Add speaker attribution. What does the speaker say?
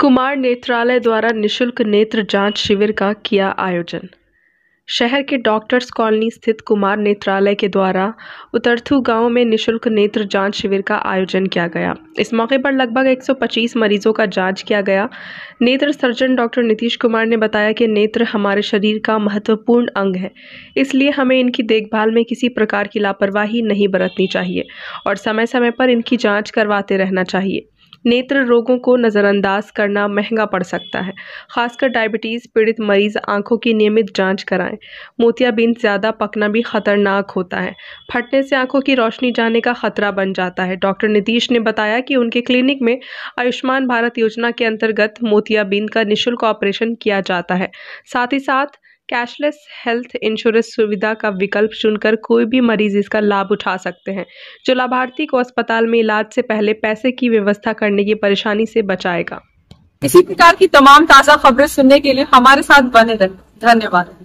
Speaker 1: कुमार नेत्रालय द्वारा निशुल्क नेत्र जांच शिविर का किया आयोजन शहर के डॉक्टर्स कॉलोनी स्थित कुमार नेत्रालय के द्वारा उतरथू गांव में निशुल्क नेत्र जांच शिविर का आयोजन किया गया इस मौके पर लगभग 125 मरीजों का जांच किया गया नेत्र सर्जन डॉक्टर नीतीश कुमार ने बताया कि नेत्र हमारे शरीर का महत्वपूर्ण अंग है इसलिए हमें इनकी देखभाल में किसी प्रकार की लापरवाही नहीं बरतनी चाहिए और समय समय पर इनकी जाँच करवाते रहना चाहिए नेत्र रोगों को नज़रअंदाज करना महंगा पड़ सकता है खासकर डायबिटीज़ पीड़ित मरीज़ आंखों की नियमित जांच कराएं मोतियाबिंद ज़्यादा पकना भी खतरनाक होता है फटने से आंखों की रोशनी जाने का खतरा बन जाता है डॉक्टर नीतीश ने बताया कि उनके क्लिनिक में आयुष्मान भारत योजना के अंतर्गत मोतियाबिंद का निःशुल्क ऑपरेशन किया जाता है साथ ही साथ कैशलेस हेल्थ इंश्योरेंस सुविधा का विकल्प चुनकर कोई भी मरीज इसका लाभ उठा सकते हैं जो लाभार्थी को अस्पताल में इलाज से पहले पैसे की व्यवस्था करने की परेशानी से बचाएगा इसी प्रकार की तमाम ताज़ा खबरें सुनने के लिए हमारे साथ बने रहें धन्यवाद